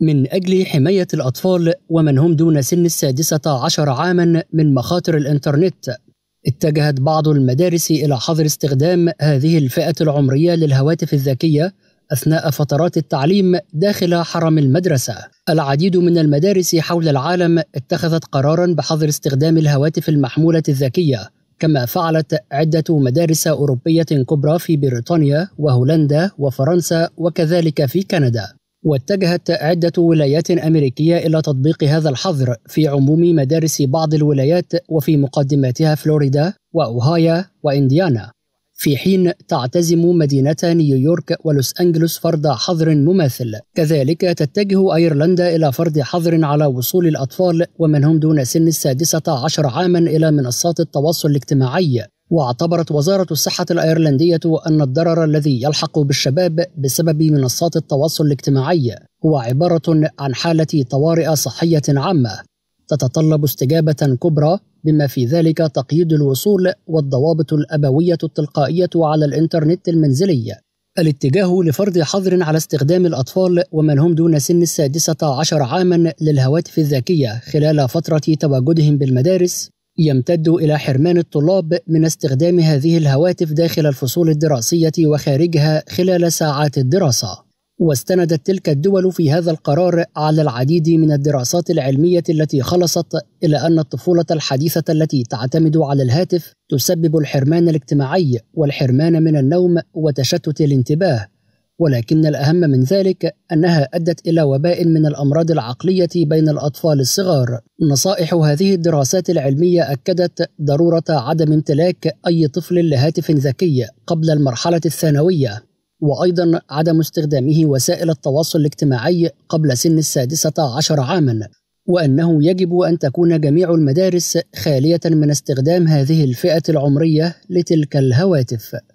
من أجل حماية الأطفال ومن هم دون سن السادسة عشر عاما من مخاطر الإنترنت اتجهت بعض المدارس إلى حظر استخدام هذه الفئة العمرية للهواتف الذكية أثناء فترات التعليم داخل حرم المدرسة. العديد من المدارس حول العالم اتخذت قرارا بحظر استخدام الهواتف المحمولة الذكية، كما فعلت عدة مدارس أوروبية كبرى في بريطانيا وهولندا وفرنسا وكذلك في كندا. واتجهت عدة ولايات أمريكية إلى تطبيق هذا الحظر في عموم مدارس بعض الولايات وفي مقدماتها فلوريدا وأوهايا وإنديانا في حين تعتزم مدينتا نيويورك ولوس أنجلوس فرض حظر مماثل كذلك تتجه أيرلندا إلى فرض حظر على وصول الأطفال ومن هم دون سن السادسة عشر عاما إلى منصات التواصل الاجتماعي واعتبرت وزارة الصحة الأيرلندية أن الضرر الذي يلحق بالشباب بسبب منصات التواصل الاجتماعي هو عبارة عن حالة طوارئ صحية عامة تتطلب استجابة كبرى بما في ذلك تقييد الوصول والضوابط الأبوية التلقائية على الإنترنت المنزلي الاتجاه لفرض حظر على استخدام الأطفال ومن هم دون سن السادسة عشر عاما للهواتف الذكية خلال فترة تواجدهم بالمدارس يمتد إلى حرمان الطلاب من استخدام هذه الهواتف داخل الفصول الدراسية وخارجها خلال ساعات الدراسة. واستندت تلك الدول في هذا القرار على العديد من الدراسات العلميه التي خلصت الى ان الطفوله الحديثه التي تعتمد على الهاتف تسبب الحرمان الاجتماعي والحرمان من النوم وتشتت الانتباه ولكن الأهم من ذلك أنها أدت إلى وباء من الأمراض العقلية بين الأطفال الصغار. نصائح هذه الدراسات العلمية أكدت ضرورة عدم امتلاك أي طفل لهاتف ذكي قبل المرحلة الثانوية، وأيضا عدم استخدامه وسائل التواصل الاجتماعي قبل سن السادسة عشر عامًا، وأنه يجب أن تكون جميع المدارس خالية من استخدام هذه الفئة العمرية لتلك الهواتف.